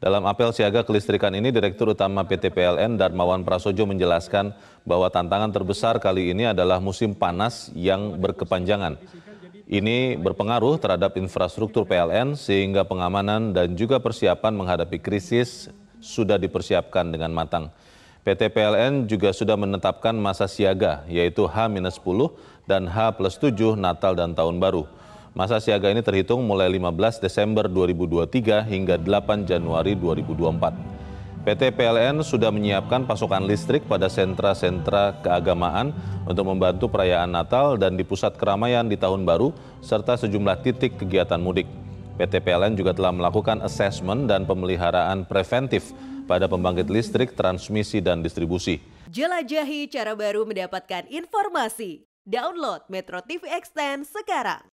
Dalam apel siaga kelistrikan ini, Direktur Utama PT PLN Darmawan Prasojo menjelaskan bahwa tantangan terbesar kali ini adalah musim panas yang berkepanjangan. Ini berpengaruh terhadap infrastruktur PLN sehingga pengamanan dan juga persiapan menghadapi krisis sudah dipersiapkan dengan matang. PT PLN juga sudah menetapkan masa siaga yaitu H-10 dan H 7 Natal dan Tahun Baru. Masa siaga ini terhitung mulai 15 Desember 2023 hingga 8 Januari 2024. PT PLN sudah menyiapkan pasokan listrik pada sentra-sentra keagamaan untuk membantu perayaan Natal dan di pusat keramaian di tahun baru serta sejumlah titik kegiatan mudik. PT PLN juga telah melakukan asesmen dan pemeliharaan preventif pada pembangkit listrik, transmisi, dan distribusi. Jelajahi cara baru mendapatkan informasi. Download Metro TV Extend sekarang.